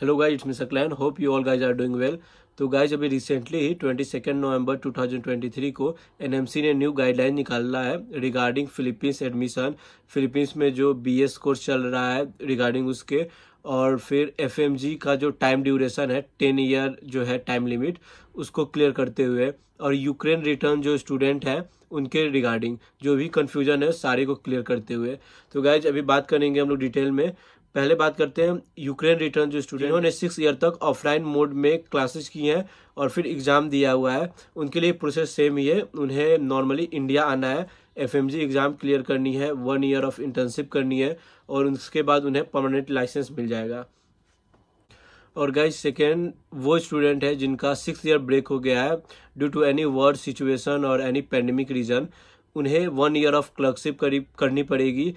hello guys it's miss अक्लैन hope you all guys are doing well तो guys अभी recently ही twenty second November three को N M C ने new guideline निकाला है रिगार्डिंग फिलीपींस एडमिशन फिलीपींस में जो बी एस कोर्स चल रहा है रिगार्डिंग उसके और फिर एफ एम जी का जो टाइम ड्यूरेशन है टेन ईयर जो है टाइम लिमिट उसको क्लियर करते हुए और यूक्रेन रिटर्न जो स्टूडेंट हैं उनके रिगार्डिंग जो भी कन्फ्यूजन है सारे को क्लियर करते हुए तो गाइज अभी बात करेंगे हम लोग डिटेल में पहले बात करते हैं यूक्रेन रिटर्न जो स्टूडेंट उन्होंने सिक्स ईयर तक ऑफलाइन मोड में क्लासेस की हैं और फिर एग्ज़ाम दिया हुआ है उनके लिए प्रोसेस सेम ही है उन्हें नॉर्मली इंडिया आना है एफ एग्ज़ाम क्लियर करनी है वन ईयर ऑफ इंटर्नशिप करनी है और उसके बाद उन्हें परमानेंट लाइसेंस मिल जाएगा और गाइज सेकेंड वो स्टूडेंट है जिनका सिक्स ईयर ब्रेक हो गया है due to any war situation और एनी पेंडेमिक रीजन उन्हें वन ईयर ऑफ क्लर्कशिप करी करनी पड़ेगी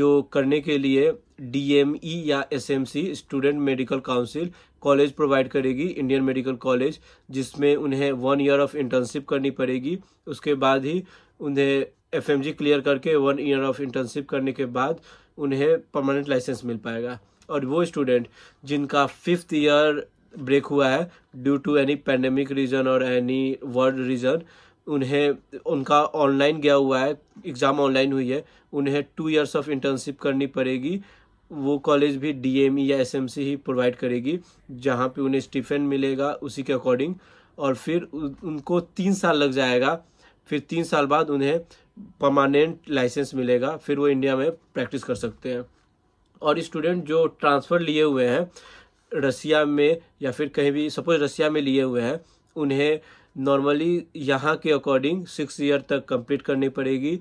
जो करने के लिए डीएमई e या SMC student medical council college provide करेगी इंडियन मेडिकल कॉलेज जिसमें उन्हें वन ईयर ऑफ इंटर्नशिप करनी पड़ेगी उसके बाद ही उन्हें एफ क्लियर करके वन ईयर ऑफ इंटर्नशिप करने के बाद उन्हें परमानेंट लाइसेंस मिल पाएगा और वो स्टूडेंट जिनका फिफ्थ ईयर ब्रेक हुआ है due to any pandemic reason और एनी वर्ल्ड रीज़न उन्हें उनका ऑनलाइन गया हुआ है एग्ज़ाम ऑनलाइन हुई है उन्हें टू इयर्स ऑफ इंटर्नशिप करनी पड़ेगी वो कॉलेज भी डीएमई e या एसएमसी ही प्रोवाइड करेगी जहाँ पे उन्हें स्टिफेंड मिलेगा उसी के अकॉर्डिंग और फिर उनको तीन साल लग जाएगा फिर तीन साल बाद उन्हें परमानेंट लाइसेंस मिलेगा फिर वो इंडिया में प्रैक्टिस कर सकते हैं और स्टूडेंट जो ट्रांसफ़र लिए हुए हैं रसिया में या फिर कहीं भी सपोज रसिया में लिए हुए हैं उन्हें नॉर्मली यहाँ के अकॉर्डिंग सिक्स ईयर तक कंप्लीट करनी पड़ेगी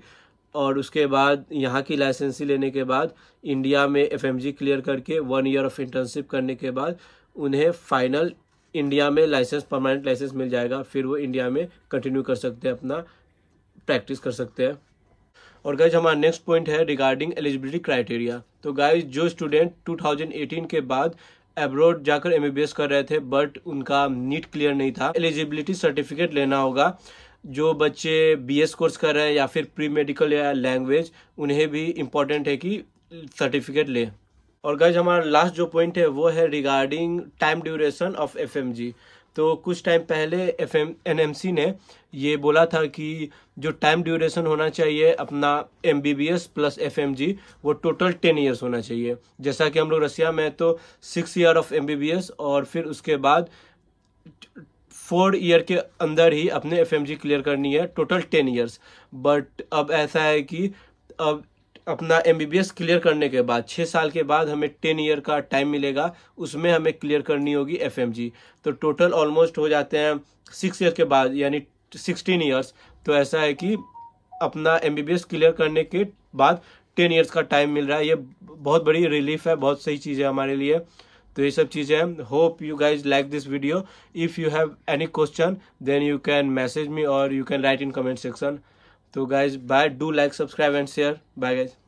और उसके बाद यहाँ की लाइसेंसी लेने के बाद इंडिया में एफ क्लियर करके वन ईयर ऑफ इंटर्नशिप करने के बाद उन्हें फाइनल इंडिया में लाइसेंस परमानेंट लाइसेंस मिल जाएगा फिर वो इंडिया में कंटिन्यू कर सकते हैं अपना प्रैक्टिस कर सकते हैं और गाइज हमारा नेक्स्ट पॉइंट है रिगार्डिंग एलिजिबिलिटी क्राइटेरिया तो गाइज जो स्टूडेंट 2018 के बाद एब्रोड जाकर एम कर रहे थे बट उनका नीट क्लियर नहीं था एलिजिबिलिटी सर्टिफिकेट लेना होगा जो बच्चे बीएस कोर्स कर रहे हैं या फिर प्री मेडिकल या लैंग्वेज उन्हें भी इम्पोर्टेंट है कि सर्टिफिकेट ले और गज हमारा लास्ट जो पॉइंट है वो है regarding time duration of G तो कुछ टाइम पहले F M N M C ने ये बोला था कि जो टाइम ड्यूरेशन होना चाहिए अपना M B B S plus F M G वो टोटल टेन ईयर्स होना चाहिए जैसा कि हम लोग रसिया में तो six year of M B B S और फिर उसके बाद फोर ईयर के अंदर ही अपने एफ क्लियर करनी है टोटल टेन ईयर्स बट अब ऐसा है कि अब अपना एम क्लियर करने के बाद छः साल के बाद हमें टेन ईयर का टाइम मिलेगा उसमें हमें क्लियर करनी होगी एफ तो टोटल ऑलमोस्ट हो जाते हैं सिक्स ईयर के बाद यानी सिक्सटीन ईयर्स तो ऐसा है कि अपना एम क्लियर करने के बाद टेन ईयर्स का टाइम मिल रहा है ये बहुत बड़ी रिलीफ है बहुत सही चीज़ है हमारे लिए तो ये सब चीज़ें हैं hope you guys like this video if you have any question then you can message me और you can write in comment section तो guys bye do like subscribe and share bye guys